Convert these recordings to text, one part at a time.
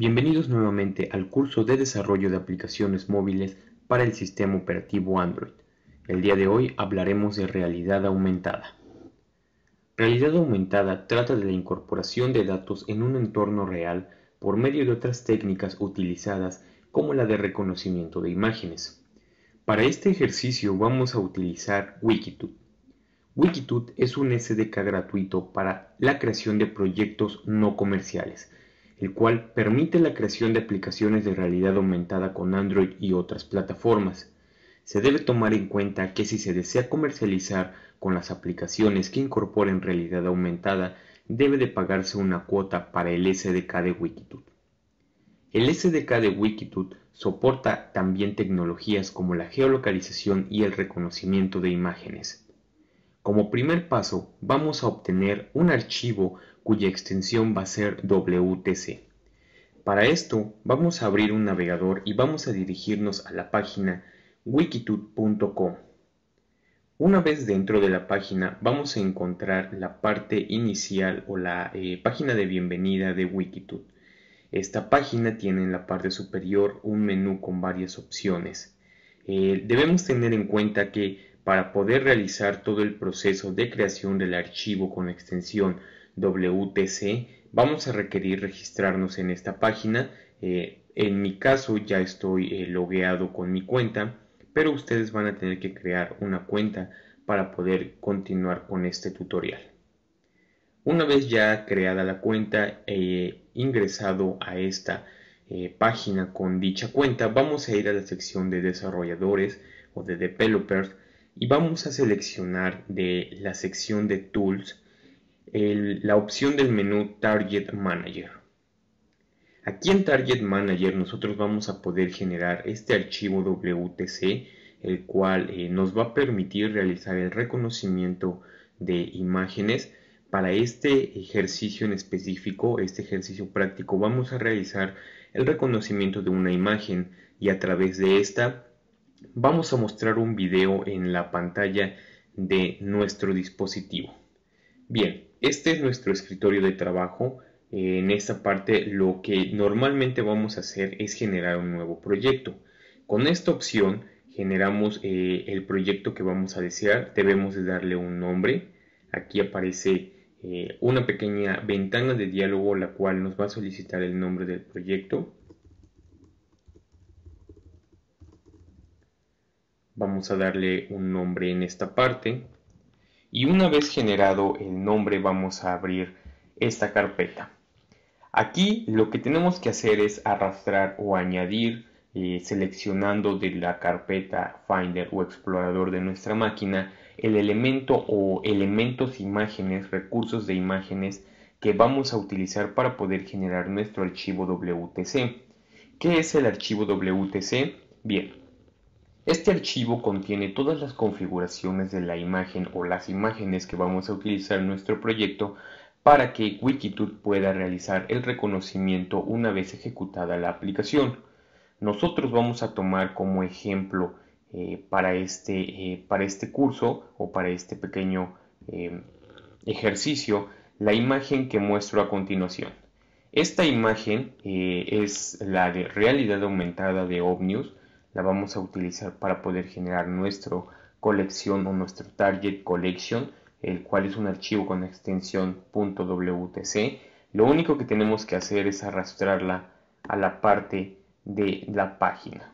Bienvenidos nuevamente al curso de desarrollo de aplicaciones móviles para el sistema operativo Android. El día de hoy hablaremos de realidad aumentada. Realidad aumentada trata de la incorporación de datos en un entorno real por medio de otras técnicas utilizadas como la de reconocimiento de imágenes. Para este ejercicio vamos a utilizar Wikitude. Wikitude es un SDK gratuito para la creación de proyectos no comerciales el cual permite la creación de aplicaciones de realidad aumentada con Android y otras plataformas. Se debe tomar en cuenta que si se desea comercializar con las aplicaciones que incorporen realidad aumentada, debe de pagarse una cuota para el SDK de Wikitude. El SDK de Wikitude soporta también tecnologías como la geolocalización y el reconocimiento de imágenes. Como primer paso, vamos a obtener un archivo cuya extensión va a ser WTC. Para esto vamos a abrir un navegador y vamos a dirigirnos a la página wikitude.com. Una vez dentro de la página vamos a encontrar la parte inicial o la eh, página de bienvenida de Wikitude. Esta página tiene en la parte superior un menú con varias opciones. Eh, debemos tener en cuenta que para poder realizar todo el proceso de creación del archivo con extensión WTC, vamos a requerir registrarnos en esta página. Eh, en mi caso ya estoy eh, logueado con mi cuenta, pero ustedes van a tener que crear una cuenta para poder continuar con este tutorial. Una vez ya creada la cuenta e ingresado a esta página con dicha cuenta, vamos a ir a la sección de desarrolladores o de developers y vamos a seleccionar de la sección de tools la opción del menú Target Manager. Aquí en Target Manager nosotros vamos a poder generar este archivo WTC, el cual eh, nos va a permitir realizar el reconocimiento de imágenes. Para este ejercicio en específico, este ejercicio práctico, vamos a realizar el reconocimiento de una imagen y a través de esta vamos a mostrar un video en la pantalla de nuestro dispositivo. Bien, este es nuestro escritorio de trabajo. Eh, en esta parte lo que normalmente vamos a hacer es generar un nuevo proyecto. Con esta opción generamos eh, el proyecto que vamos a desear. Debemos de darle un nombre. Aquí aparece eh, una pequeña ventana de diálogo la cual nos va a solicitar el nombre del proyecto. Vamos a darle un nombre en esta parte y una vez generado el nombre vamos a abrir esta carpeta. Aquí lo que tenemos que hacer es arrastrar o añadir eh, seleccionando de la carpeta Finder o explorador de nuestra máquina el elemento o elementos imágenes, recursos de imágenes que vamos a utilizar para poder generar nuestro archivo WTC. ¿Qué es el archivo WTC? Bien, este archivo contiene todas las configuraciones de la imagen o las imágenes que vamos a utilizar en nuestro proyecto para que Wikitude pueda realizar el reconocimiento una vez ejecutada la aplicación. Nosotros vamos a tomar como ejemplo eh, para, este, eh, para, este, curso o para este pequeño eh, ejercicio la imagen que muestro a continuación. Esta imagen es la de realidad aumentada de OVNIUS la vamos a utilizar para poder generar nuestra colección o nuestro target collection, el cual es un archivo con extensión .wtc. Lo único que tenemos que hacer es arrastrarla a la parte de la página.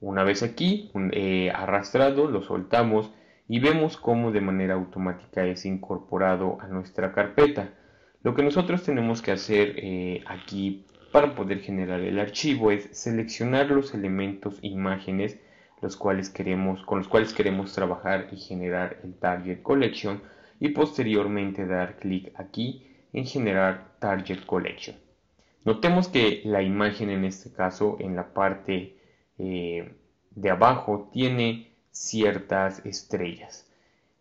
Una vez aquí, eh, arrastrado, lo soltamos y vemos cómo de manera automática es incorporado a nuestra carpeta. Lo que nosotros tenemos que hacer eh, aquí para poder generar el archivo es seleccionar los elementos, imágenes los cuales queremos, con los cuales queremos trabajar y generar el Target Collection y posteriormente dar clic aquí en generar Target Collection. Notemos que la imagen en este caso en la parte eh, de abajo tiene ciertas estrellas.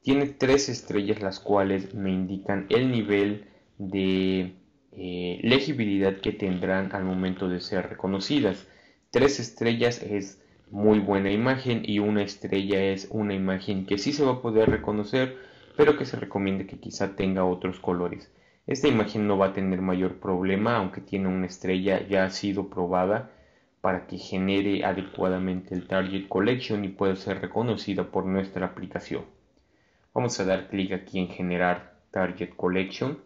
Tiene tres estrellas las cuales me indican el nivel de eh, legibilidad que tendrán al momento de ser reconocidas. Tres estrellas es muy buena imagen y una estrella es una imagen que sí se va a poder reconocer, pero que se recomienda que quizá tenga otros colores. Esta imagen no va a tener mayor problema, aunque tiene una estrella, ya ha sido probada para que genere adecuadamente el Target Collection y pueda ser reconocida por nuestra aplicación. Vamos a dar clic aquí en generar Target Collection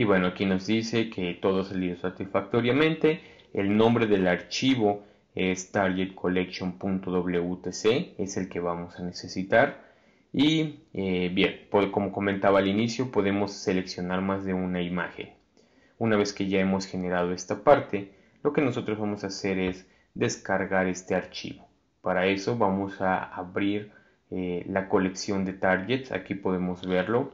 y bueno, aquí nos dice que todo salió satisfactoriamente. El nombre del archivo es targetcollection.wtc, es el que vamos a necesitar. Y eh, bien, pues, como comentaba al inicio, podemos seleccionar más de una imagen. Una vez que ya hemos generado esta parte, lo que nosotros vamos a hacer es descargar este archivo. Para eso vamos a abrir eh, la colección de targets, aquí podemos verlo,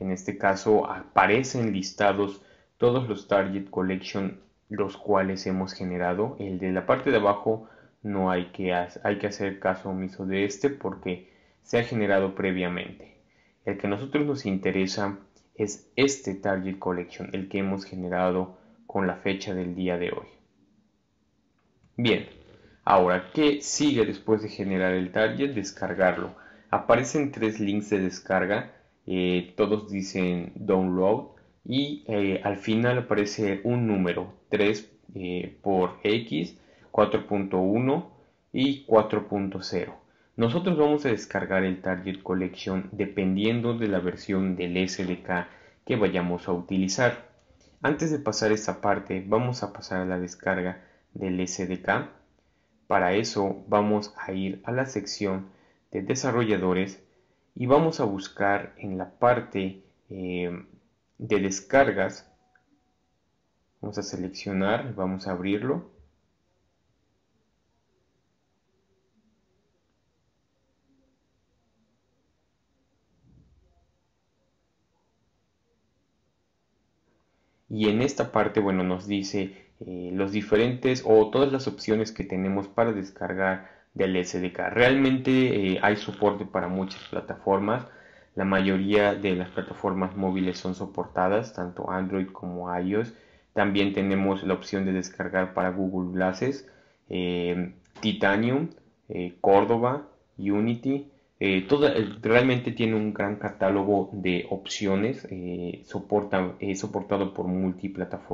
en este caso aparecen listados todos los target collection los cuales hemos generado. El de la parte de abajo no hay que, hay que hacer caso omiso de este porque se ha generado previamente. El que a nosotros nos interesa es este target collection, el que hemos generado con la fecha del día de hoy. Bien, ahora, ¿qué sigue después de generar el target? Descargarlo. Aparecen tres links de descarga eh, todos dicen download y eh, al final aparece un número 3 eh, por X, 4.1 y 4.0. Nosotros vamos a descargar el Target Collection dependiendo de la versión del SDK que vayamos a utilizar. Antes de pasar esta parte, vamos a pasar a la descarga del SDK. Para eso vamos a ir a la sección de desarrolladores y vamos a buscar en la parte eh, de descargas vamos a seleccionar vamos a abrirlo y en esta parte bueno nos dice eh, los diferentes o todas las opciones que tenemos para descargar del SDK. Realmente eh, hay soporte para muchas plataformas. La mayoría de las plataformas móviles son soportadas, tanto Android como iOS. También tenemos la opción de descargar para Google Glasses, em, Titanium, eh, Córdoba, Unity. Eh, todo, eh, realmente tiene un gran catálogo de opciones, soporta, soportado por,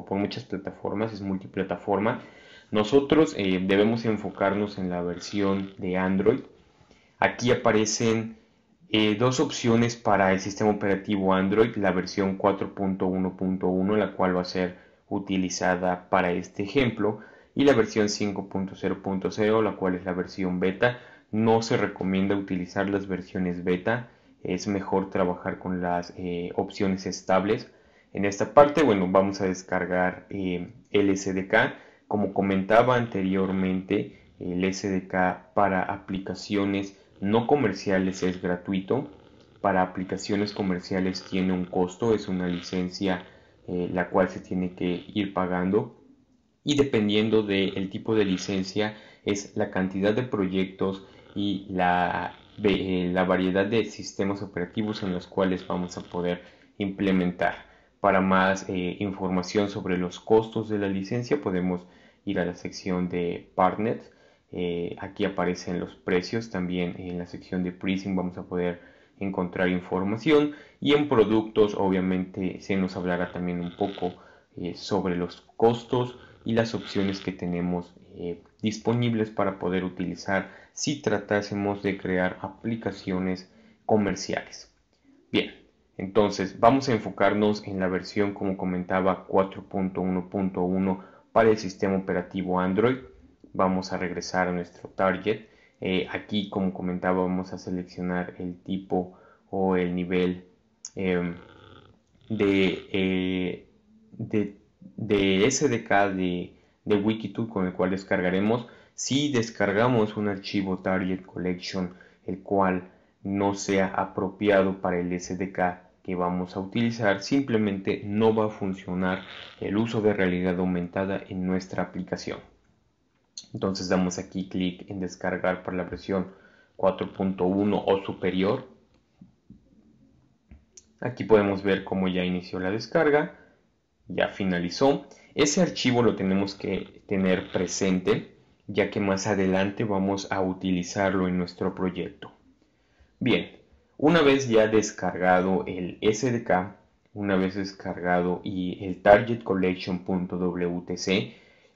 por muchas plataformas, es multiplataforma nosotros eh, debemos enfocarnos en la versión de Android. Aquí aparecen eh, dos opciones para el sistema operativo Android, la versión 4.1.1, la cual va a ser utilizada para este ejemplo, y la versión 5.0.0, la cual es la versión beta. No se recomienda utilizar las versiones beta, es mejor trabajar con las eh, opciones estables. En esta parte, bueno, vamos a descargar el SDK. Como comentaba anteriormente, el SDK para aplicaciones no comerciales es gratuito. Para aplicaciones comerciales tiene un costo, es una licencia eh, la cual se tiene que ir pagando. Y dependiendo del tipo de licencia es la cantidad de proyectos y la, eh, variedad de sistemas operativos en los cuales vamos a poder implementar. Para más eh, información sobre los costos de la licencia podemos ir a la sección de partners, eh, aquí aparecen los precios, también en la sección de Pricing vamos a poder encontrar información y en productos obviamente se nos hablará también un poco eh, sobre los costos y las opciones que tenemos eh, disponibles para poder utilizar si tratásemos de crear aplicaciones comerciales. Bien, entonces vamos a enfocarnos en la versión como comentaba 4.1.1 para el sistema operativo Android. Vamos a regresar a nuestro target. Eh, aquí, como comentaba, vamos a seleccionar el tipo o el nivel em, de, SDK eh, de, de con el cual descargaremos. Si descargamos un archivo target collection, el cual no sea apropiado para el SDK que vamos a utilizar simplemente no va a funcionar el uso de realidad aumentada en nuestra aplicación. Entonces damos aquí clic en descargar para la versión 4.1 o superior. Aquí podemos ver cómo ya inició la descarga, ya finalizó. Ese archivo lo tenemos que tener presente ya que más adelante vamos a utilizarlo en nuestro proyecto. Bien, una vez ya descargado el SDK, una vez descargado y el targetcollection.wtc,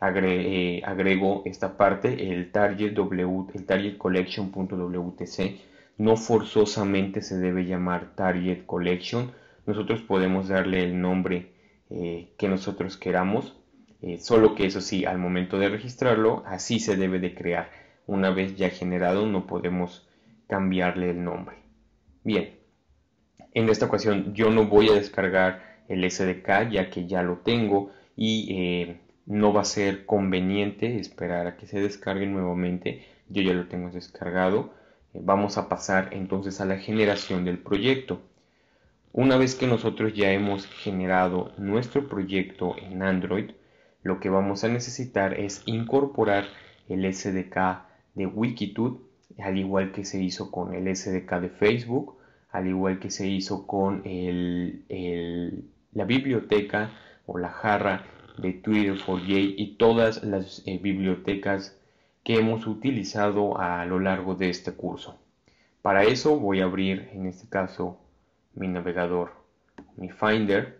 eh, agrego esta parte, el target, no forzosamente se debe llamar target collection, nosotros podemos darle el nombre eh, que nosotros queramos, eh, solo que eso sí, al momento de registrarlo, así se debe de crear. Una vez ya generado, no podemos cambiarle el nombre. Bien, en esta ocasión yo no voy a descargar el SDK ya que ya lo tengo y eh, no va a ser conveniente esperar a que se descargue nuevamente. Yo ya lo tengo descargado. Eh, vamos a pasar entonces a la generación del proyecto. Una vez que nosotros ya hemos generado nuestro proyecto en Android, lo que vamos a necesitar es incorporar el SDK de Wikitude, al igual que se hizo con el SDK de Facebook, al igual que se hizo con la biblioteca o la jarra de Twitter 4 j y todas las eh, bibliotecas que hemos utilizado a lo largo de este curso. Para eso voy a abrir en este caso mi navegador, mi Finder.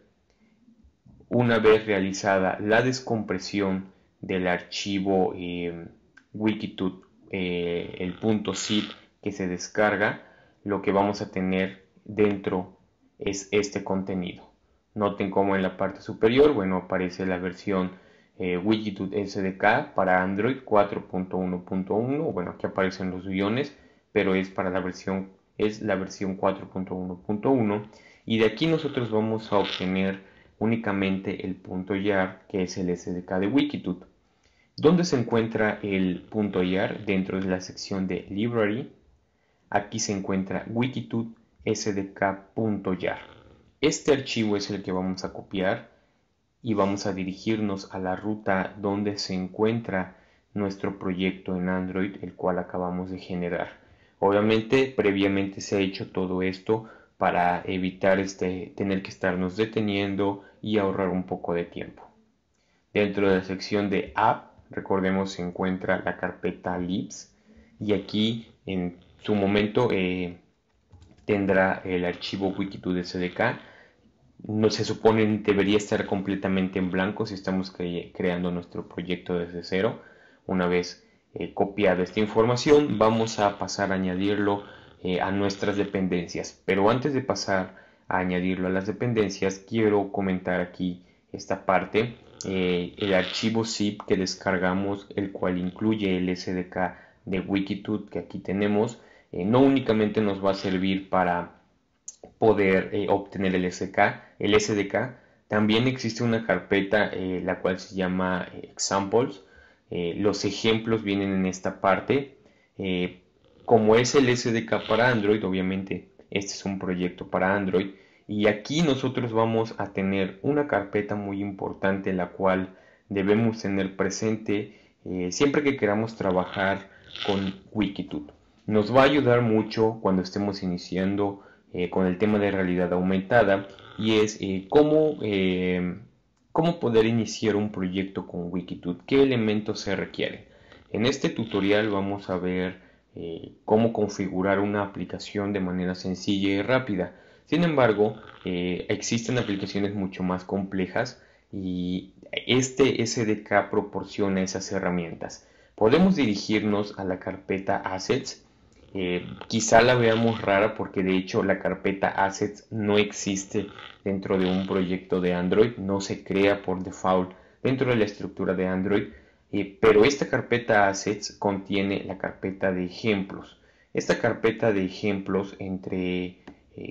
Una vez realizada la descompresión del archivo eh, wikitude, eh, el punto .zip que se descarga, lo que vamos a tener dentro es este contenido. Noten cómo en la parte superior, bueno, aparece la versión eh, Wikitude SDK para Android 4.1.1. Bueno, aquí aparecen los guiones, pero es para la versión es la versión 4.1.1 y de aquí nosotros vamos a obtener únicamente el punto .yar que es el SDK de Wikitude. ¿Dónde se encuentra el punto .yar? Dentro de la sección de Library Aquí se encuentra wikitude Este archivo es el que vamos a copiar y vamos a dirigirnos a la ruta donde se encuentra nuestro proyecto en Android, el cual acabamos de generar. Obviamente, previamente se ha hecho todo esto para evitar este, tener que estarnos deteniendo y ahorrar un poco de tiempo. Dentro de la sección de app, recordemos, se encuentra la carpeta libs y aquí en su momento eh, tendrá el archivo Wikitude SDK. No se supone debería estar completamente en blanco si estamos creando nuestro proyecto desde cero. Una vez copiado eh, copiada esta información, vamos a pasar a añadirlo eh, a nuestras dependencias. Pero antes de pasar a añadirlo a las dependencias, quiero comentar aquí esta parte. el archivo zip que descargamos, el cual incluye el SDK de Wikitude que aquí tenemos, eh, no únicamente nos va a servir para poder eh, obtener el SDK, el SDK, también existe una carpeta eh, la cual se llama examples. los ejemplos vienen en esta parte. como es el SDK para Android, obviamente este es un proyecto para Android. Y aquí nosotros vamos a tener una carpeta muy importante la cual debemos tener presente siempre que queramos trabajar con Wikitude. Nos va a ayudar mucho cuando estemos iniciando eh, con el tema de realidad aumentada y es eh, cómo, eh, cómo poder iniciar un proyecto con Wikitude, qué elementos se requieren. En este tutorial vamos a ver cómo configurar una aplicación de manera sencilla y rápida. Sin embargo, existen aplicaciones mucho más complejas y este SDK proporciona esas herramientas. Podemos dirigirnos a la carpeta Assets eh, quizá la veamos rara porque de hecho la carpeta assets no existe dentro de un proyecto de Android, no se crea por default dentro de la estructura de Android, eh, pero esta carpeta assets contiene la carpeta de ejemplos. Esta carpeta de ejemplos eh,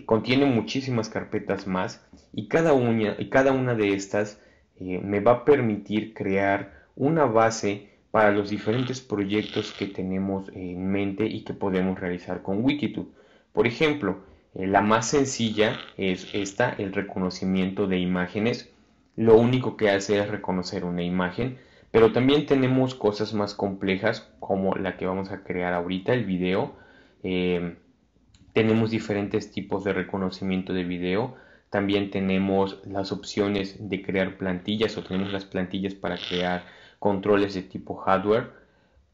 contiene muchísimas carpetas más y cada una, y cada una de estas me va a permitir crear una base para los diferentes proyectos que tenemos en mente y que podemos realizar con Wikitube. Por ejemplo, eh, la más sencilla es esta, el reconocimiento de imágenes. Lo único que hace es reconocer una imagen, pero también tenemos cosas más complejas como la que vamos a crear ahorita, el video. Em, tenemos diferentes tipos de reconocimiento de video. También tenemos las opciones de crear plantillas o tenemos las plantillas para crear controles de tipo hardware,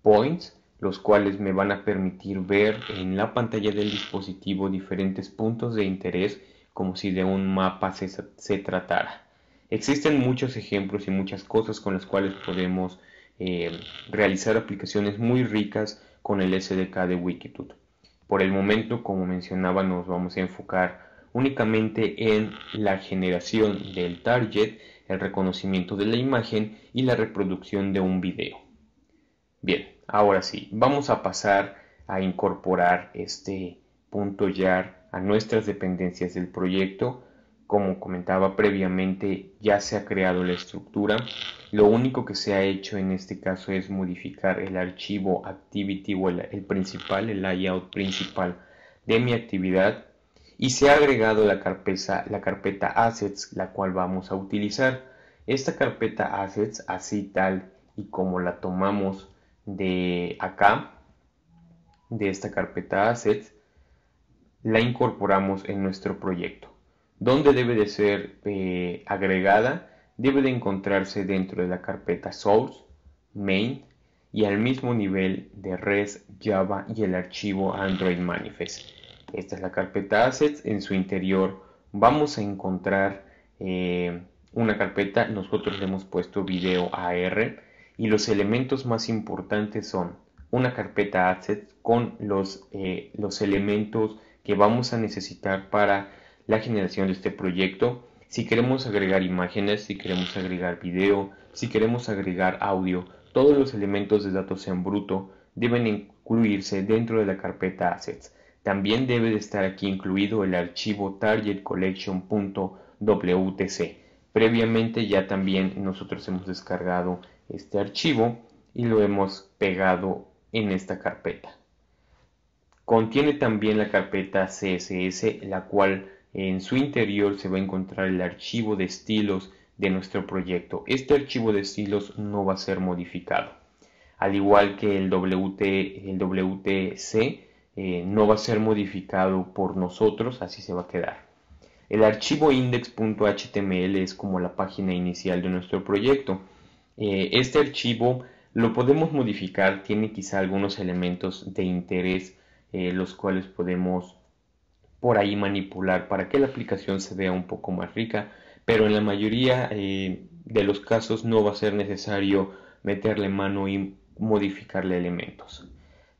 points, los cuales me van a permitir ver en la pantalla del dispositivo diferentes puntos de interés como si de un mapa se, tratara. Existen muchos ejemplos y muchas cosas con las cuales podemos eh, realizar aplicaciones muy ricas con el SDK de Wikitude. Por el momento, como mencionaba, nos vamos a enfocar únicamente en la generación del target el reconocimiento de la imagen y la reproducción de un video. Bien, ahora sí, vamos a pasar a incorporar este punto YAR a nuestras dependencias del proyecto. Como comentaba previamente, ya se ha creado la estructura. Lo único que se ha hecho en este caso es modificar el archivo activity o el, el principal, el layout principal de mi actividad y se ha agregado la carpeta, assets la cual vamos a utilizar. Esta carpeta assets así tal y como la tomamos de acá, de esta carpeta assets, la incorporamos en nuestro proyecto. ¿Dónde debe de ser eh, agregada? Debe de encontrarse dentro de la carpeta source, main y al mismo nivel de res, java y el archivo android manifest. Esta es la carpeta assets. En su interior vamos a encontrar eh, una carpeta. Nosotros le hemos puesto video AR. Y los elementos más importantes son una carpeta assets con los, eh, los elementos que vamos a necesitar para la generación de este proyecto. Si queremos agregar imágenes, si queremos agregar video, si queremos agregar audio, todos los elementos de datos en bruto deben incluirse dentro de la carpeta assets. También debe de estar aquí incluido el archivo targetcollection.wtc. Previamente ya también nosotros hemos descargado este archivo y lo hemos pegado en esta carpeta. Contiene también la carpeta CSS, la cual en su interior se va a encontrar el archivo de estilos de nuestro proyecto. Este archivo de estilos no va a ser modificado. Al igual que el, el WTC, eh, no va a ser modificado por nosotros, así se va a quedar. El archivo index.html es como la página inicial de nuestro proyecto. Eh, este archivo lo podemos modificar, tiene quizá algunos elementos de interés eh, los cuales podemos por ahí manipular para que la aplicación se vea un poco más rica, pero en la mayoría de los casos no va a ser necesario meterle mano y modificarle elementos.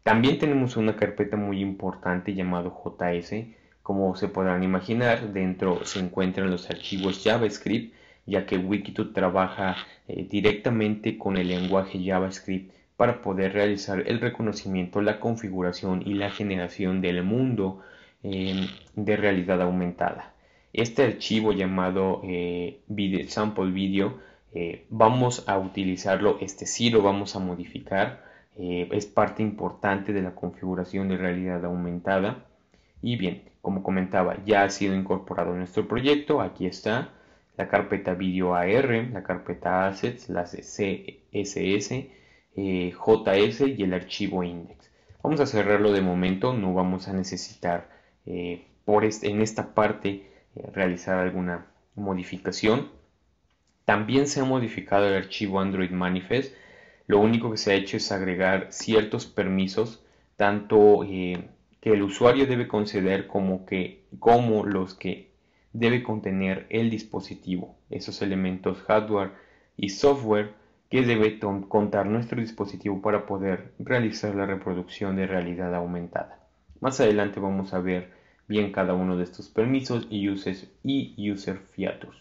También tenemos una carpeta muy importante llamado JS. Como se podrán imaginar, dentro se encuentran los archivos JavaScript, ya que Wikitude trabaja eh, directamente con el lenguaje JavaScript para poder realizar el reconocimiento, la configuración y la generación del mundo em, de realidad aumentada. Este archivo llamado eh, sample video eh, vamos a utilizarlo, este sí lo vamos a modificar eh, es parte importante de la configuración de realidad aumentada. Y bien, como comentaba, ya ha sido incorporado en nuestro proyecto. Aquí está la carpeta Video AR, la carpeta Assets, las CSS, eh, JS y el archivo index. Vamos a cerrarlo de momento, no vamos a necesitar eh, por en esta parte realizar alguna modificación. También se ha modificado el archivo Android Manifest lo único que se ha hecho es agregar ciertos permisos, tanto eh, que el usuario debe conceder como, que, como los que debe contener el dispositivo, esos elementos hardware y software que debe contar nuestro dispositivo para poder realizar la reproducción de realidad aumentada. Más adelante vamos a ver bien cada uno de estos permisos y, uses, y user features.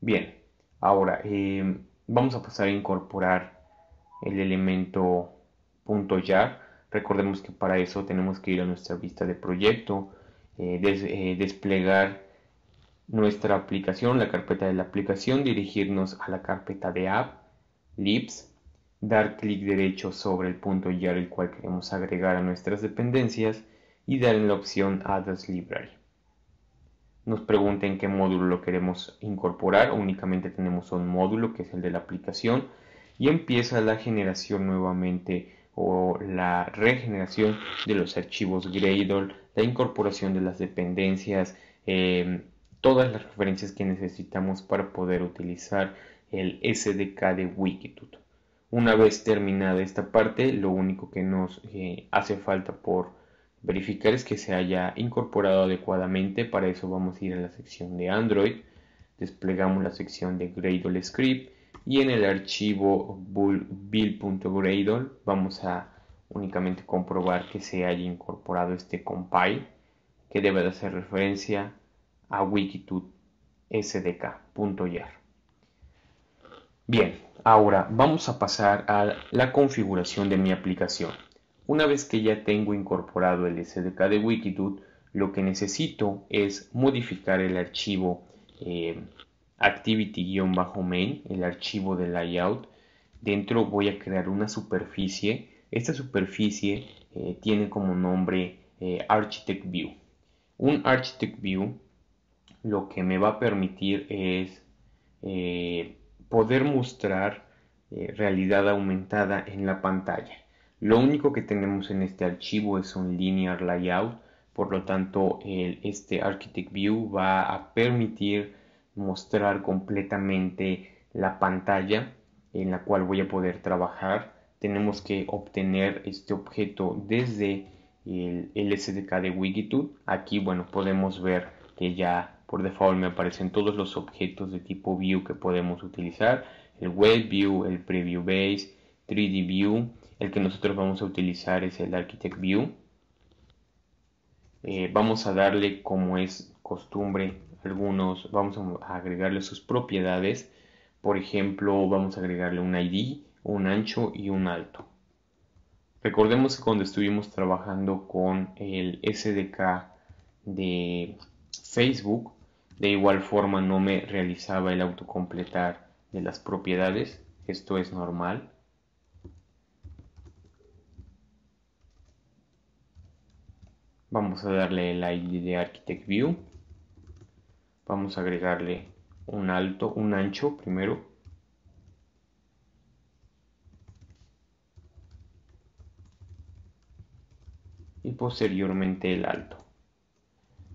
Bien, ahora em, vamos a pasar a incorporar el elemento .jar. Recordemos que para eso tenemos que ir a nuestra vista de proyecto, eh, eh, desplegar nuestra aplicación, la carpeta de la aplicación, dirigirnos a la carpeta de app, libs, dar clic derecho sobre el punto el cual queremos agregar a nuestras dependencias y dar en la opción Add as Library nos pregunten qué módulo lo queremos incorporar. Únicamente tenemos un módulo que es el de la aplicación y empieza la generación nuevamente o la regeneración de los archivos Gradle, la incorporación de las dependencias, em, todas las referencias que necesitamos para poder utilizar el SDK de Wikitude. Una vez terminada esta parte, lo único que nos eh, hace falta por Verificar es que se haya incorporado adecuadamente, para eso vamos a ir a la sección de Android, desplegamos la sección de Gradle Script y en el archivo build.gradle vamos a únicamente comprobar que se haya incorporado este compile que debe de hacer referencia a SDK.jar. Bien, ahora vamos a pasar a la configuración de mi aplicación. Una vez que ya tengo incorporado el SDK de Wikitude, lo que necesito es modificar el archivo eh, activity-main, el archivo de layout. Dentro voy a crear una superficie. Esta superficie eh, tiene como nombre eh, Architect View. Un Architect View lo que me va a permitir es eh, poder mostrar realidad aumentada en la pantalla. Lo único que tenemos en este archivo es un linear layout, por lo tanto este Architect View va a permitir mostrar completamente la pantalla en la cual voy a poder trabajar. Tenemos que obtener este objeto desde el, SDK de Wikitude. Aquí, bueno, podemos ver que ya por default me aparecen todos los objetos de tipo View que podemos utilizar. El Web View, el Preview Base, 3D View, el que nosotros vamos a utilizar es el Architect View. Eh, vamos a darle, como es costumbre, algunos, vamos a agregarle sus propiedades. Por ejemplo, vamos a agregarle un ID, un ancho y un alto. Recordemos que cuando estuvimos trabajando con el SDK de Facebook, de igual forma no me realizaba el autocompletar de las propiedades, esto es normal. Vamos a darle el ID de Architect View. Vamos a agregarle un alto, un ancho primero. Y posteriormente el alto.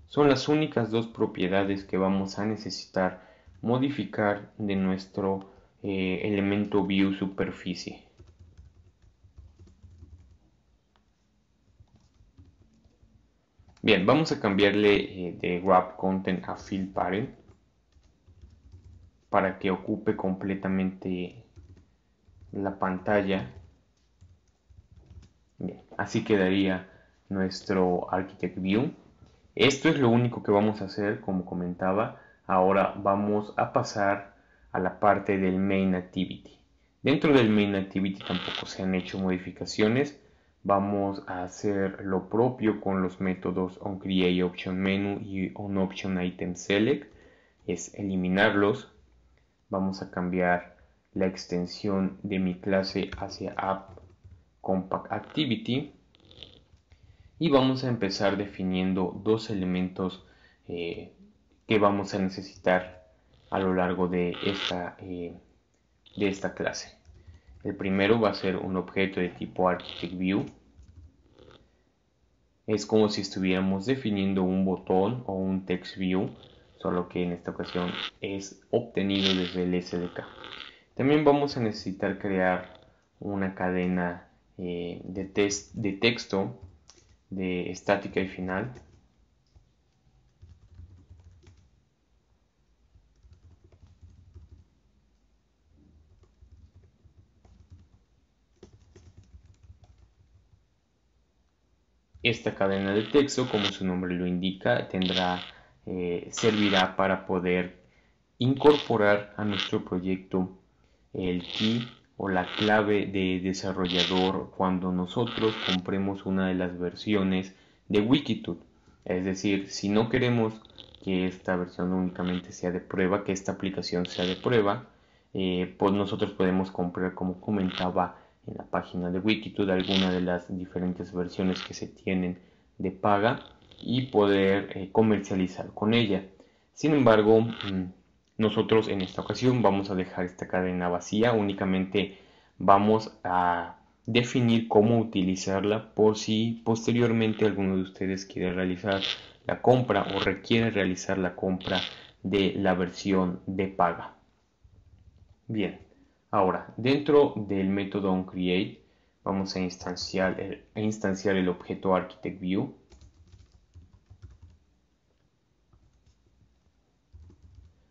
Son las únicas dos propiedades que vamos a necesitar modificar de nuestro eh, elemento view superficie. Bien, vamos a cambiarle eh, de wrap content a fill parent para que ocupe completamente la pantalla. Bien, así quedaría nuestro architect view. Esto es lo único que vamos a hacer, como comentaba. Ahora vamos a pasar a la parte del main activity. Dentro del main activity tampoco se han hecho modificaciones vamos a hacer lo propio con los métodos onCreateOptionMenu y onOptionItemSelect, es eliminarlos. Vamos a cambiar la extensión de mi clase hacia app y vamos a empezar definiendo dos elementos eh, que vamos a necesitar a lo largo de esta, eh, de esta clase. El primero va a ser un objeto de tipo View. Es como si estuviéramos definiendo un botón o un text view, solo que en esta ocasión es obtenido desde el SDK. También vamos a necesitar crear una cadena eh, de texto de estática y final Esta cadena de texto, como su nombre lo indica, tendrá, eh, servirá para poder incorporar a nuestro proyecto el key o la clave de desarrollador cuando nosotros compremos una de las versiones de Wikitude. Es decir, si no queremos que esta versión únicamente sea de prueba, que esta aplicación sea de prueba, eh, pues nosotros podemos comprar, como comentaba, en la página de wikitud alguna de las diferentes versiones que se tienen de paga y poder eh, comercializar con ella. Sin embargo, mm, nosotros en esta ocasión vamos a dejar esta cadena vacía, únicamente vamos a definir cómo utilizarla por si posteriormente alguno de ustedes quiere realizar la compra o requiere realizar la compra de la versión de paga. Bien, Ahora, dentro del método onCreate vamos a instanciar el, objeto ArchitectView.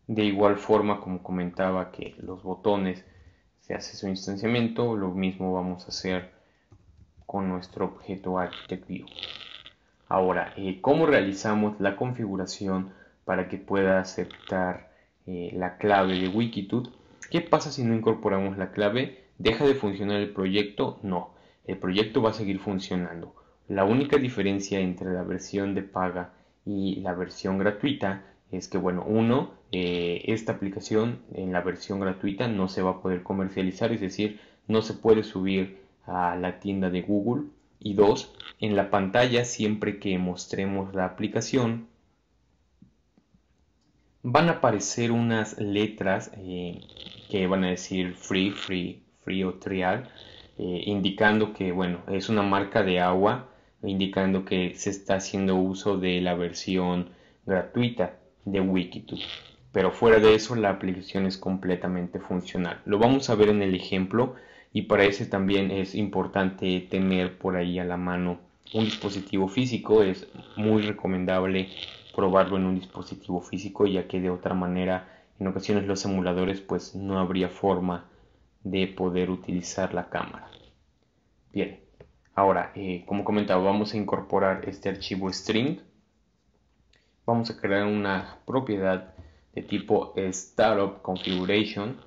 De igual forma, como comentaba que los botones se hace su instanciamiento, lo mismo vamos a hacer con nuestro objeto ArchitectView. Ahora, eh, ¿cómo realizamos la configuración para que pueda aceptar eh, la clave de Wikitude? ¿Qué pasa si no incorporamos la clave? ¿Deja de funcionar el proyecto? No, el proyecto va a seguir funcionando. La única diferencia entre la versión de paga y la versión gratuita es que, bueno, uno, eh, esta aplicación en la versión gratuita no se va a poder comercializar, es decir, no se puede subir a la tienda de Google. Y dos, en la pantalla siempre que mostremos la aplicación van a aparecer unas letras eh, que van a decir free, free, free o trial, eh, indicando que, bueno, es una marca de agua, indicando que se está haciendo uso de la versión gratuita de Wikitude. Pero fuera de eso, la aplicación es completamente funcional. Lo vamos a ver en el ejemplo y para ese también es importante tener por ahí a la mano un dispositivo físico. Es muy recomendable probarlo en un dispositivo físico, ya que de otra manera en ocasiones los emuladores pues no habría forma de poder utilizar la cámara. Bien, ahora eh, como comentaba vamos a incorporar este archivo string. Vamos a crear una propiedad de tipo startup configuration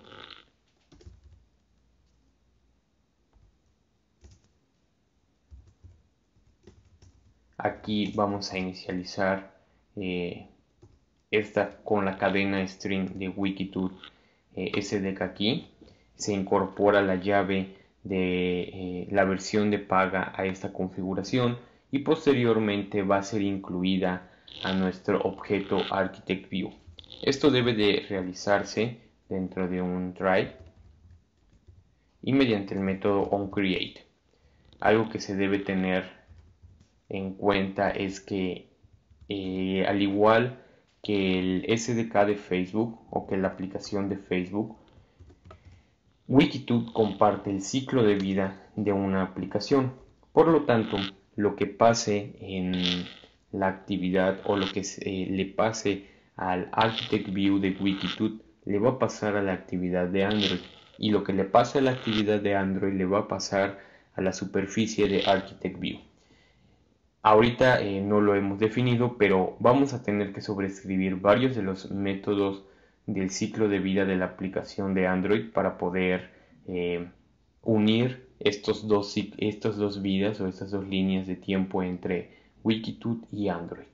aquí vamos a inicializar eh, esta con la cadena string de wikitude eh, sdk aquí se incorpora la llave de eh, la versión de paga a esta configuración y posteriormente va a ser incluida a nuestro objeto architect view esto debe de realizarse dentro de un drive y mediante el método onCreate. Algo que se debe tener en cuenta es que eh, al igual que el SDK de Facebook o que la aplicación de Facebook, Wikitude comparte el ciclo de vida de una aplicación. Por lo tanto, lo que pase en la actividad o lo que eh, le pase al Architect View de Wikitude le va a pasar a la actividad de Android y lo que le pase a la actividad de Android le va a pasar a la superficie de Architect View. Ahorita eh, no lo hemos definido, pero vamos a tener que sobreescribir varios de los métodos del ciclo de vida de la aplicación de Android para poder eh, unir estos dos, estas dos vidas o estas dos líneas de tiempo entre Wikitude y Android.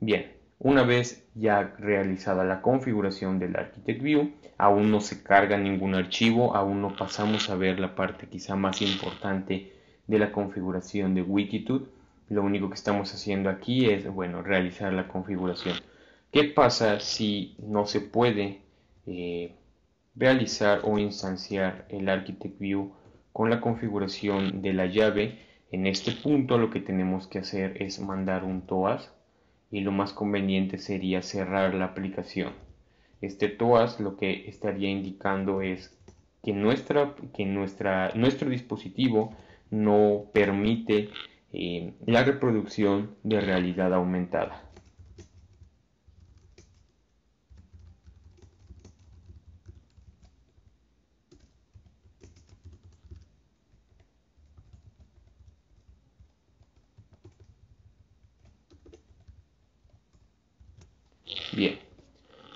Bien, una vez ya realizada la configuración del Architect View, aún no se carga ningún archivo, aún no pasamos a ver la parte quizá más importante de la configuración de Wikitude lo único que estamos haciendo aquí es, bueno, realizar la configuración. ¿Qué pasa si no se puede eh, realizar o instanciar el Architect View con la configuración de la llave? En este punto lo que tenemos que hacer es mandar un TOAS y lo más conveniente sería cerrar la aplicación. Este TOAS lo que estaría indicando es que, nuestra, que nuestra, nuestro dispositivo no permite la reproducción de realidad aumentada. Bien,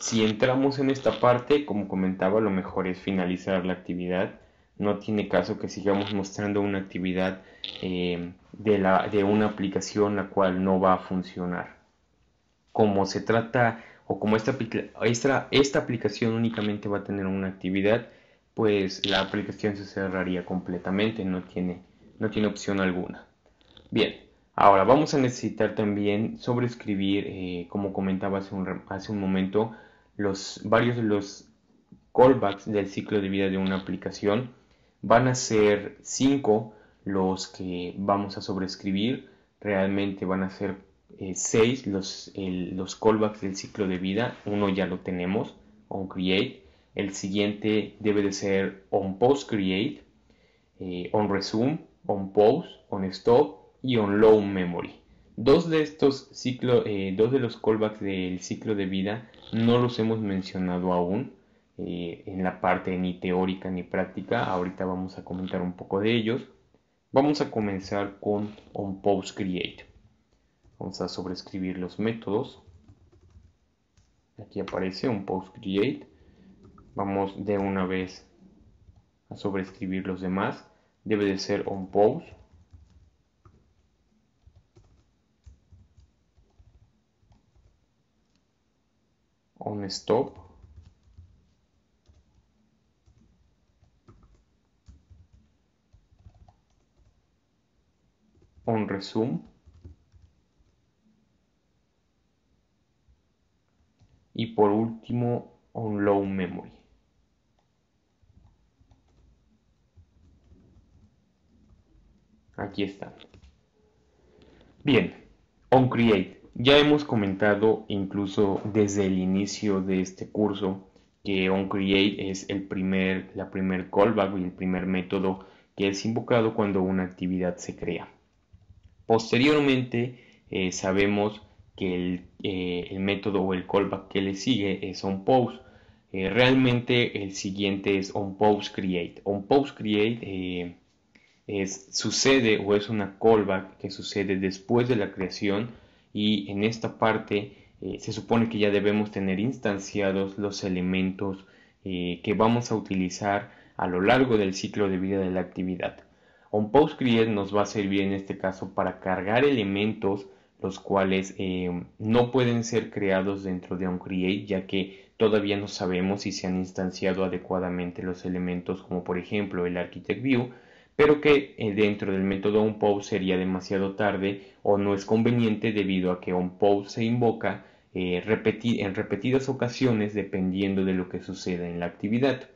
si entramos en esta parte, como comentaba, lo mejor es finalizar la actividad no tiene caso que sigamos mostrando una actividad eh, de, la, de una aplicación la cual no va a funcionar. Como se trata o como esta, esta aplicación únicamente va a tener una actividad, pues la aplicación se cerraría completamente, no tiene, no tiene opción alguna. Bien, ahora vamos a necesitar también sobreescribir, eh, como comentaba hace un, momento, los varios de los callbacks del ciclo de vida de una aplicación Van a ser cinco los que vamos a sobrescribir. realmente van a ser 6 eh, seis los, los callbacks del ciclo de vida, uno ya lo tenemos, on create, el siguiente debe de ser on post create, eh, on resume, on pause, on stop y on low memory. Dos de estos eh, dos de los callbacks del ciclo de vida no los hemos mencionado aún, eh, en la parte ni teórica ni práctica. Ahorita vamos a comentar un poco de ellos. Vamos a comenzar con onPostCreate. Vamos a sobreescribir los métodos. Aquí aparece onPostCreate. Vamos de una vez a sobreescribir los demás. Debe de ser onPost. OnStop. on resume y por último on low memory. Aquí está. Bien, on create. Ya hemos comentado incluso desde el inicio de este curso que onCreate create es el primer, la primer callback y el primer método que es invocado cuando una actividad se crea. Posteriormente eh, sabemos que eh, el, método o el callback que le sigue es onPost. Eh, realmente el siguiente es onPostCreate. OnPostCreate es, sucede o es una callback que sucede después de la creación y en esta parte se supone que ya debemos tener instanciados los elementos que vamos a utilizar a lo largo del ciclo de vida de la actividad. OnPostCreate nos va a servir en este caso para cargar elementos los cuales eh, no pueden ser creados dentro de un ya que todavía no sabemos si se han instanciado adecuadamente los elementos como por ejemplo el ArchitectView, view pero que eh, dentro del método onPost sería demasiado tarde o no es conveniente debido a que onPost se invoca eh, en repetidas ocasiones dependiendo de lo que suceda en la actividad.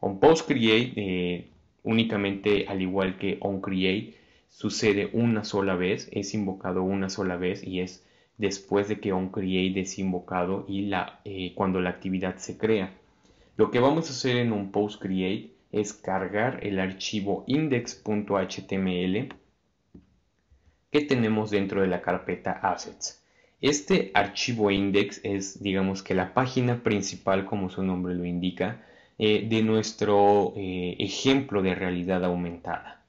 OnPostCreate únicamente al igual que onCreate, sucede una sola vez, es invocado una sola vez y es después de que onCreate es invocado y eh, cuando la actividad se crea. Lo que vamos a hacer en un postCreate es cargar el archivo index.html que tenemos dentro de la carpeta assets. Este archivo index es, digamos que la página principal, como su nombre lo indica, eh, de nuestro eh, ejemplo de realidad aumentada.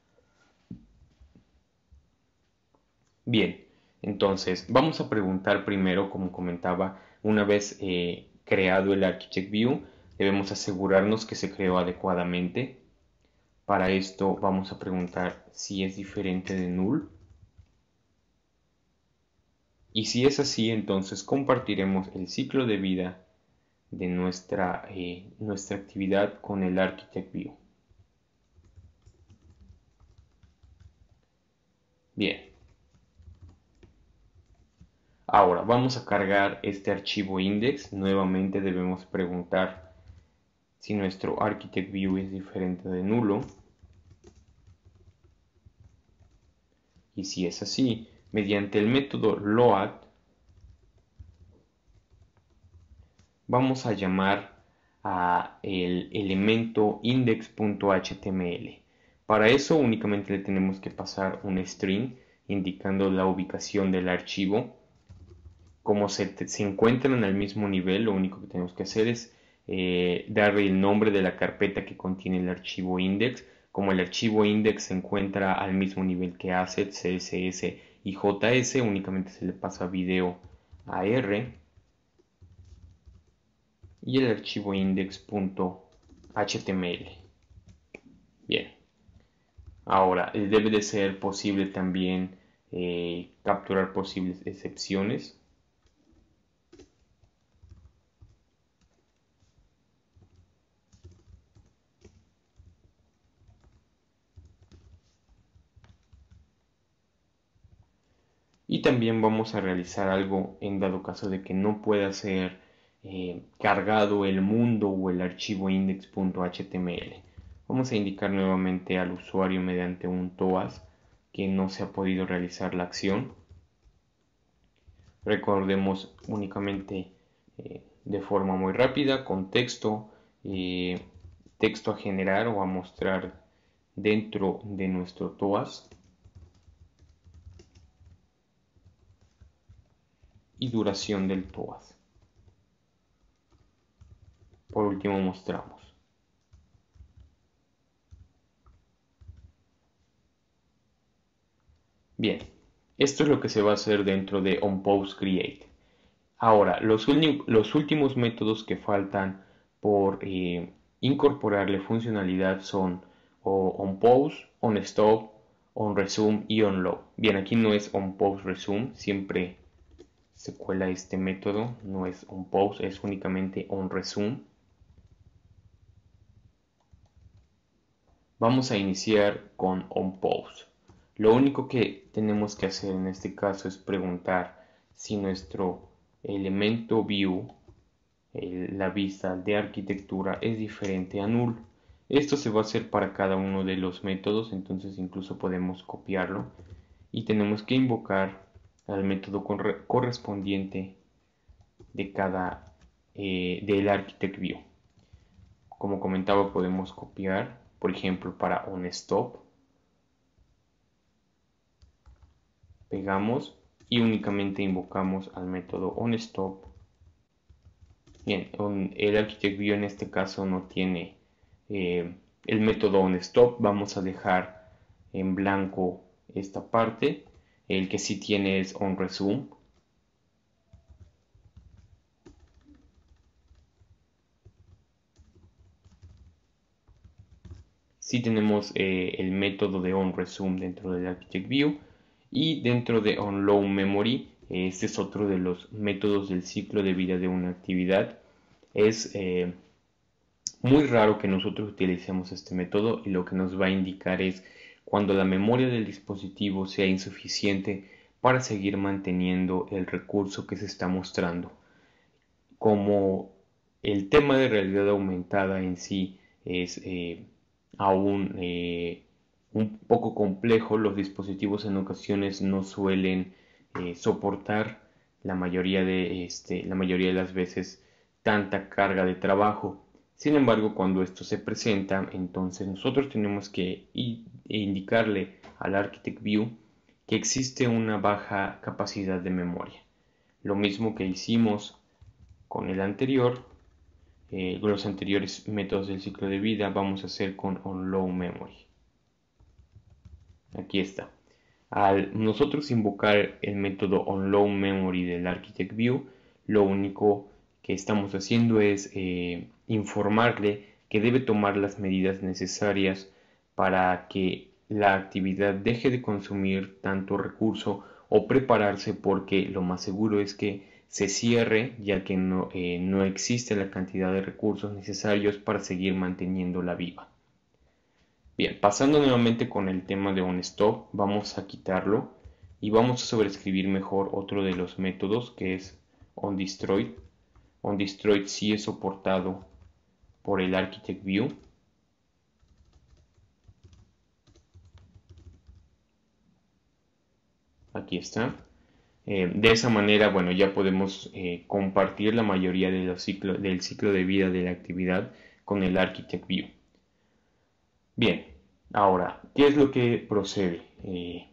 Bien, entonces vamos a preguntar primero, como comentaba, una vez eh, creado el Architect View, debemos asegurarnos que se creó adecuadamente. Para esto vamos a preguntar si es diferente de null. Y si es así, entonces compartiremos el ciclo de vida de nuestra, eh, nuestra actividad con el Architect View. Bien. Ahora vamos a cargar este archivo index. Nuevamente debemos preguntar si nuestro architect view es diferente de nulo. Y si es así, mediante el método load vamos a llamar a el elemento index.html. Para eso únicamente le tenemos que pasar un string indicando la ubicación del archivo. Como se, se encuentran al mismo nivel, lo único que tenemos que hacer es eh, darle el nombre de la carpeta que contiene el archivo index. Como el archivo index se encuentra al mismo nivel que asset, css y js, únicamente se le pasa video a r y el archivo index.html. Bien. Ahora, eh, debe de ser posible también eh, capturar posibles excepciones. Y también vamos a realizar algo en dado caso de que no pueda ser eh, cargado el mundo o el archivo index.html. Vamos a indicar nuevamente al usuario mediante un TOAS que no se ha podido realizar la acción. Recordemos únicamente eh, de forma muy rápida, contexto, eh, texto a generar o a mostrar dentro de nuestro TOAS. y duración del TOAS por último mostramos. Bien, esto es lo que se va a hacer dentro de OnPostCreate. Ahora, los, últimos métodos que faltan por eh, incorporarle funcionalidad son o OnStop, OnResume y OnLoad. Bien, aquí no es OnPostResume, siempre se cuela este método, no es OnPost, es únicamente OnResume. Vamos a iniciar con onPause. Lo único que tenemos que hacer en este caso es preguntar si nuestro elemento view, la vista de arquitectura, es diferente a null. Esto se va a hacer para cada uno de los métodos, entonces incluso podemos copiarlo y tenemos que invocar al método correspondiente de cada eh, del architect view. Como comentaba, podemos copiar por ejemplo, para onStop. stop. Pegamos y únicamente invocamos al método onStop. Bien, el ArchitectView en este caso no tiene eh, el método onStop. Vamos a dejar en blanco esta parte. El que sí tiene es onResume sí tenemos eh, el método de onResume dentro del check View y dentro de onLoadMemory, este es otro de los métodos del ciclo de vida de una actividad. Es eh, muy raro que nosotros utilicemos este método y lo que nos va a indicar es cuando la memoria del dispositivo sea insuficiente para seguir manteniendo el recurso que se está mostrando. Como el tema de realidad aumentada en sí es eh, aún eh, un poco complejo, los dispositivos en ocasiones no suelen eh, soportar la mayoría, de, este, la mayoría de las veces tanta carga de trabajo. Sin embargo, cuando esto se presenta, entonces nosotros tenemos que e indicarle al Architect View que existe una baja capacidad de memoria. Lo mismo que hicimos con el anterior, eh, los anteriores métodos del ciclo de vida vamos a hacer con onLowMemory. memory. Aquí está. Al nosotros invocar el método Memory del Architect View, lo único que estamos haciendo es eh, informarle que debe tomar las medidas necesarias para que la actividad deje de consumir tanto recurso o prepararse porque lo más seguro es que se cierre, ya que eh, no, existe la cantidad de recursos necesarios para seguir manteniéndola viva. Bien, pasando nuevamente con el tema de un stop, vamos a quitarlo y vamos a sobreescribir mejor otro de los métodos que es onDestroy. OnDestroy sí es soportado por el Architect View. Aquí está. Eh, de esa manera, bueno, ya podemos eh, compartir la mayoría de los ciclo, del ciclo de vida de la actividad con el Architect View. Bien, ahora, ¿qué es lo que procede? Eh,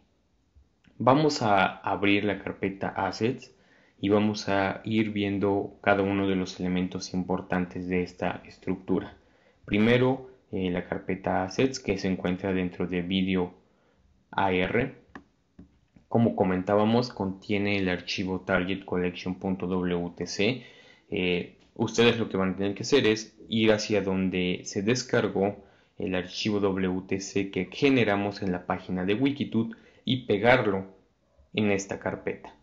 vamos a abrir la carpeta Assets y vamos a ir viendo cada uno de los elementos importantes de esta estructura. Primero, la carpeta Assets que se encuentra dentro de Video AR como comentábamos, contiene el archivo targetcollection.wtc. Eh, ustedes lo que van a tener que hacer es ir hacia donde se descargó el archivo WTC que generamos en la página de Wikitude y pegarlo en esta carpeta.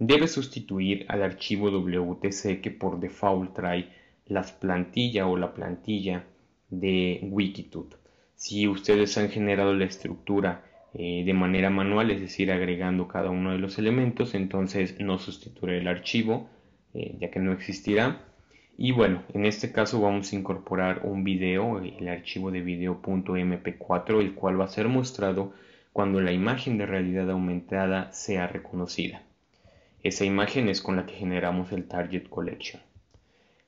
Debe sustituir al archivo WTC que por default trae las plantillas o la plantilla de Wikitude. Si ustedes han generado la estructura eh, de manera manual, es decir, agregando cada uno de los elementos, entonces no sustituiré el archivo, eh, ya que no existirá. Y bueno, en este caso vamos a incorporar un video, el archivo de video.mp4, el cual va a ser mostrado cuando la imagen de realidad aumentada sea reconocida. Esa imagen es con la que generamos el Target Collection.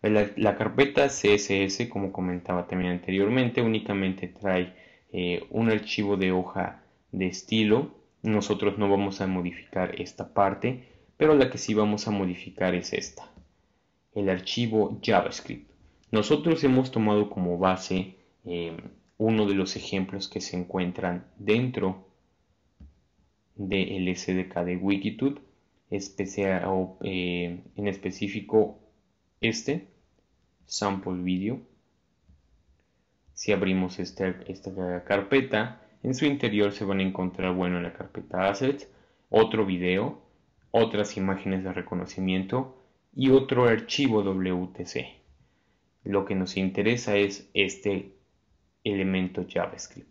La, carpeta CSS, como comentaba también anteriormente, únicamente trae eh, un archivo de hoja de estilo. Nosotros no vamos a modificar esta parte, pero la que sí vamos a modificar es esta, el archivo JavaScript. Nosotros hemos tomado como base eh, uno de los ejemplos que se encuentran dentro del SDK de Wikitude, eh, en específico este, sample video. Si abrimos esta, esta carpeta, en su interior se van a encontrar, bueno, la carpeta Assets, otro video, otras imágenes de reconocimiento y otro archivo WTC. Lo que nos interesa es este elemento JavaScript.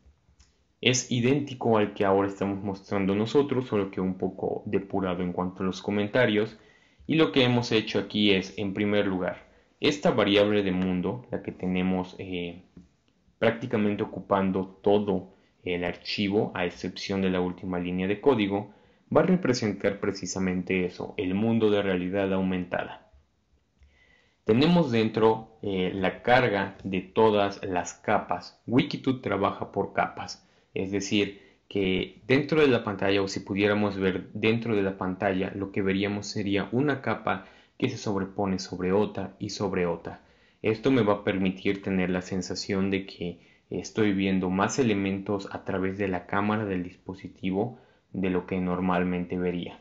Es idéntico al que ahora estamos mostrando nosotros, solo que un poco depurado en cuanto a los comentarios. Y lo que hemos hecho aquí es, en primer lugar, esta variable de mundo, la que tenemos eh, prácticamente ocupando todo el archivo, a excepción de la última línea de código, va a representar precisamente eso, el mundo de realidad aumentada. Tenemos dentro eh, la carga de todas las capas. Wikitude trabaja por capas, es decir, que dentro de la pantalla o si pudiéramos ver dentro de la pantalla lo que veríamos sería una capa que se sobrepone sobre otra y sobre otra. Esto me va a permitir tener la sensación de que estoy viendo más elementos a través de la cámara del dispositivo de lo que normalmente vería.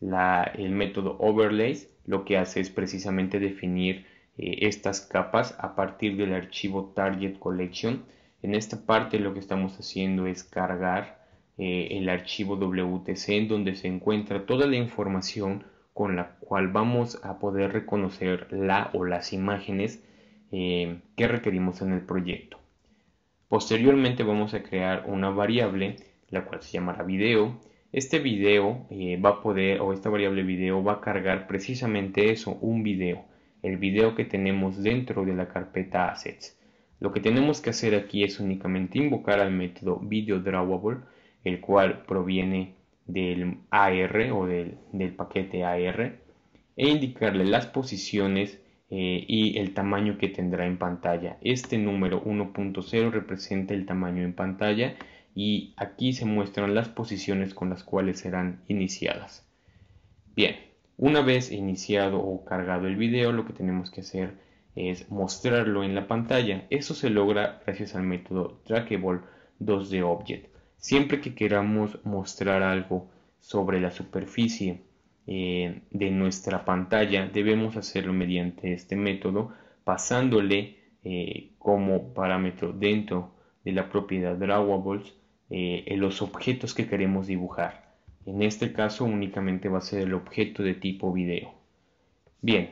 el método overlays lo que hace es precisamente definir eh, estas capas a partir del archivo target collection. En esta parte lo que estamos haciendo es cargar eh, el archivo WTC en donde se encuentra toda la información con la cual vamos a poder reconocer la o las imágenes eh, que requerimos en el proyecto. Posteriormente vamos a crear una variable, la cual se llamará video. Este video eh, va a poder, o esta variable video va a cargar precisamente eso, un video. El video que tenemos dentro de la carpeta assets. Lo que tenemos que hacer aquí es únicamente invocar al método videodrawable, el cual proviene del AR o del, del paquete AR, e indicarle las posiciones eh, y el tamaño que tendrá en pantalla. Este número 1.0 representa el tamaño en pantalla y aquí se muestran las posiciones con las cuales serán iniciadas. Bien, una vez iniciado o cargado el video lo que tenemos que hacer es mostrarlo en la pantalla. Eso se logra gracias al método Trackable 2 dobject Siempre que queramos mostrar algo sobre la superficie eh, de nuestra pantalla debemos hacerlo mediante este método pasándole eh, como parámetro dentro de la propiedad drawables eh, los objetos que queremos dibujar en este caso únicamente va a ser el objeto de tipo video bien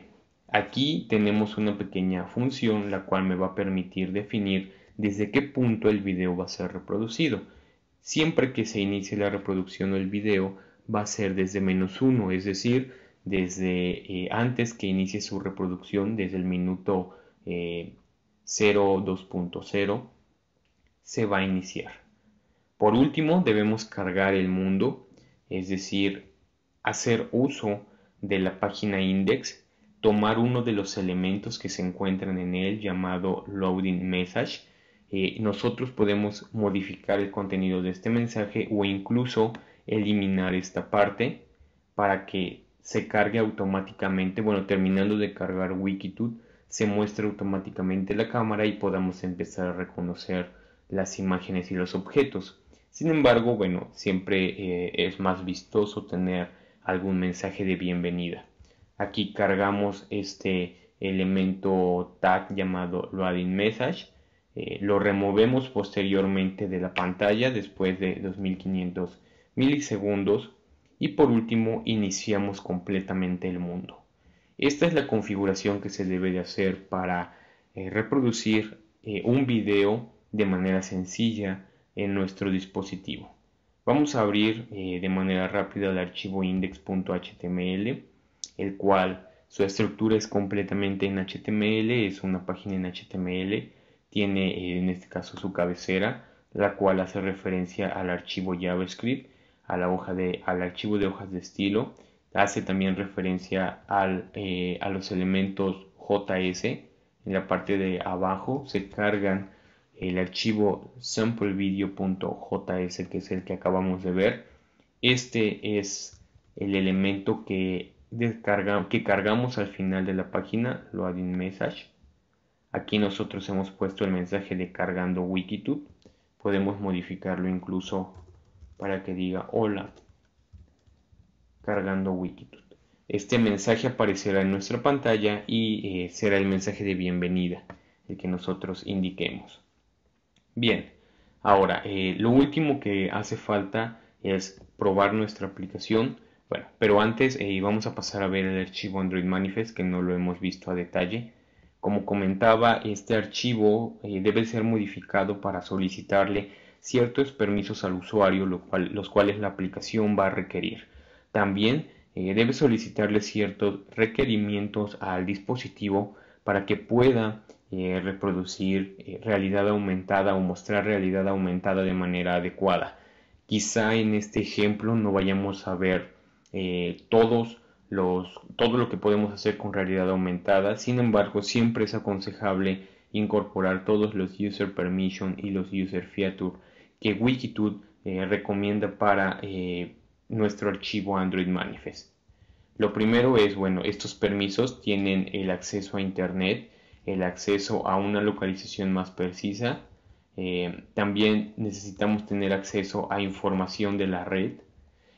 aquí tenemos una pequeña función la cual me va a permitir definir desde qué punto el video va a ser reproducido siempre que se inicie la reproducción del video va a ser desde menos 1, es decir, desde eh, antes que inicie su reproducción, desde el minuto eh, 02.0, se va a iniciar. Por último, debemos cargar el mundo, es decir, hacer uso de la página index, tomar uno de los elementos que se encuentran en él llamado loading message. Eh, nosotros podemos modificar el contenido de este mensaje o incluso eliminar esta parte para que se cargue automáticamente, bueno, terminando de cargar Wikitude, se muestra automáticamente la cámara y podamos empezar a reconocer las imágenes y los objetos. Sin embargo, bueno, siempre eh, es más vistoso tener algún mensaje de bienvenida. Aquí cargamos este elemento tag llamado loading message. Eh, lo removemos posteriormente de la pantalla después de 2500 milisegundos y por último iniciamos completamente el mundo. Esta es la configuración que se debe de hacer para eh, reproducir eh, un video de manera sencilla en nuestro dispositivo. Vamos a abrir eh, de manera rápida el archivo index.html, el cual su estructura es completamente en HTML, es una página en HTML, tiene en este caso su cabecera, la cual hace referencia al archivo JavaScript la hoja de, al archivo de hojas de estilo, hace también referencia al, eh, a los elementos JS, en la parte de abajo se cargan el archivo samplevideo.js que es el que acabamos de ver. Este es el elemento que, descarga, que cargamos al final de la página, loading message. Aquí nosotros hemos puesto el mensaje de cargando wikitude. Podemos modificarlo incluso para que diga hola cargando Wikitude. Este mensaje aparecerá en nuestra pantalla y eh, será el mensaje de bienvenida, el que nosotros indiquemos. Bien, ahora eh, lo último que hace falta es probar nuestra aplicación. Bueno, pero antes eh, vamos a pasar a ver el archivo Android Manifest que no lo hemos visto a detalle. Como comentaba, este archivo debe ser modificado para solicitarle ciertos permisos al usuario, los cuales la aplicación va a requerir. También eh, debe solicitarle ciertos requerimientos al dispositivo para que pueda eh, reproducir eh, realidad aumentada o mostrar realidad aumentada de manera adecuada. Quizá en este ejemplo no vayamos a ver todos los, todo lo que podemos hacer con realidad aumentada, sin embargo siempre es aconsejable incorporar todos los user permission y los user feature que Wikitude eh, recomienda para eh, nuestro archivo Android Manifest. Lo primero es, bueno, estos permisos tienen el acceso a Internet, el acceso a una localización más precisa. Eh, también necesitamos tener acceso a información de la red.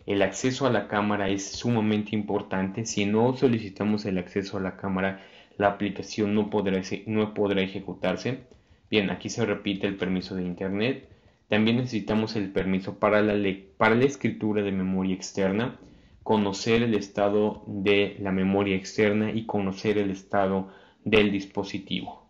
El acceso a la cámara es sumamente importante. Si no solicitamos el acceso a la cámara, la aplicación no podrá, no podrá ejecutarse. Bien, aquí se repite el permiso de Internet también necesitamos el permiso para la, para la escritura de memoria externa, conocer el estado de la memoria externa y conocer el estado del dispositivo.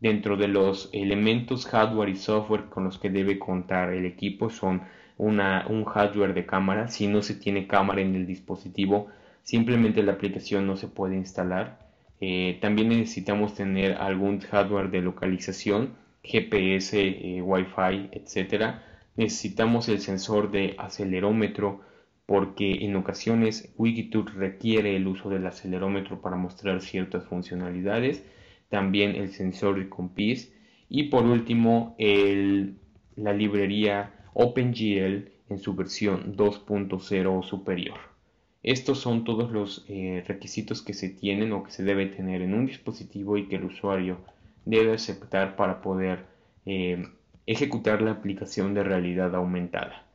Dentro de los elementos hardware y software con los que debe contar el equipo son un hardware de cámara. Si no se tiene cámara en el dispositivo, simplemente la aplicación no se puede instalar. Eh, también necesitamos tener algún hardware de localización GPS, eh, Wi-Fi, etc. necesitamos el sensor de acelerómetro porque en ocasiones Wikitour requiere el uso del acelerómetro para mostrar ciertas funcionalidades, también el sensor de Compis y por último la librería OpenGL en su versión 2.0 o superior. Estos son todos los eh, requisitos que se tienen o que se debe tener en un dispositivo y que el usuario debe aceptar para poder eh, ejecutar la aplicación de realidad aumentada.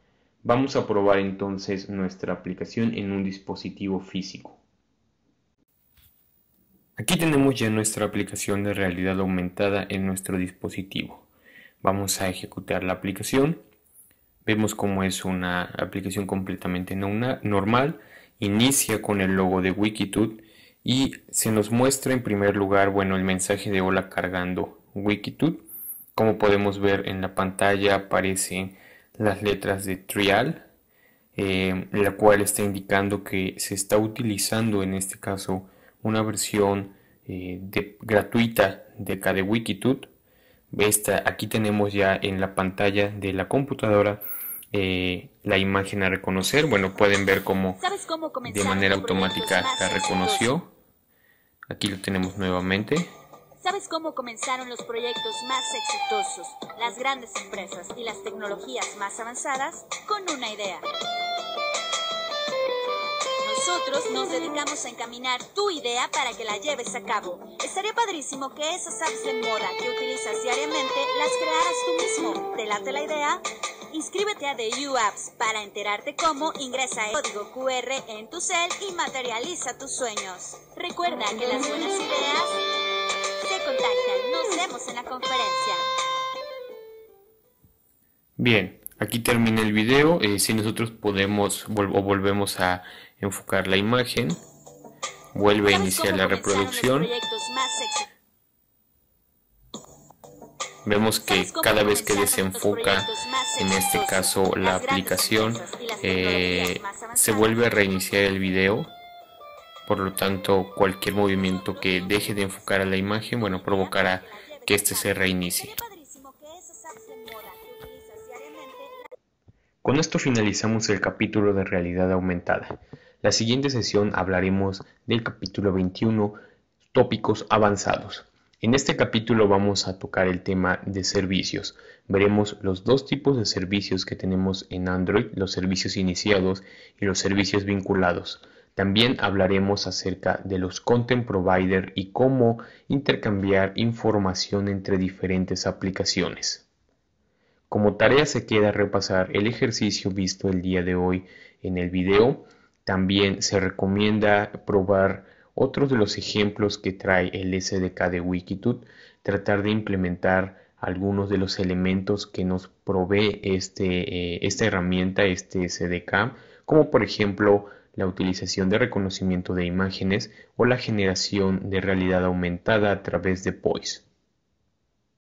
Vamos a probar entonces nuestra aplicación en un dispositivo físico. Aquí tenemos ya nuestra aplicación de realidad aumentada en nuestro dispositivo. Vamos a ejecutar la aplicación. Vemos cómo es una aplicación completamente normal. Inicia con el logo de Wikitude y se nos muestra en primer lugar, bueno, el mensaje de hola cargando Wikitude. Como podemos ver en la pantalla aparecen las letras de trial, eh, la cual está indicando que se está utilizando en este caso una versión eh, de, gratuita de KDE Wikitude. Esta, aquí tenemos ya en la pantalla de la computadora eh, la imagen a reconocer. Bueno, pueden ver cómo de manera automática la reconoció. Aquí lo tenemos nuevamente. ¿Sabes cómo comenzaron los proyectos más exitosos, las grandes empresas y las tecnologías más avanzadas? Con una idea. Nosotros nos dedicamos a encaminar tu idea para que la lleves a cabo. Estaría padrísimo que esas apps de moda que utilizas diariamente las crearas tú mismo. ¿Te la idea? Inscríbete a The U Apps para enterarte cómo ingresa el código QR en tu cel y materializa tus sueños. Recuerda que las buenas ideas se contactan. Nos vemos en la conferencia. Bien, aquí termina el video. Eh, si nosotros podemos o volvemos a enfocar la imagen, vuelve a iniciar la reproducción. Vemos que cada vez que desenfoca, en este caso la aplicación, eh, se vuelve a reiniciar el video. Por lo tanto, cualquier movimiento que deje de enfocar a la imagen, bueno, provocará que éste se reinicie. Con esto finalizamos el capítulo de realidad aumentada. La siguiente sesión hablaremos del capítulo 21, tópicos avanzados. En este capítulo vamos a tocar el tema de servicios. Veremos los dos tipos de servicios que tenemos en Android, los servicios iniciados y los servicios vinculados. También hablaremos acerca de los content provider y cómo intercambiar información entre diferentes aplicaciones. Como tarea se queda repasar el ejercicio visto el día de hoy en el video también se recomienda probar otros de los ejemplos que trae el SDK de Wikitude, tratar de implementar algunos de los elementos que nos provee este, eh, esta herramienta, este SDK, como por ejemplo la utilización de reconocimiento de imágenes o la generación de realidad aumentada a través de POIS.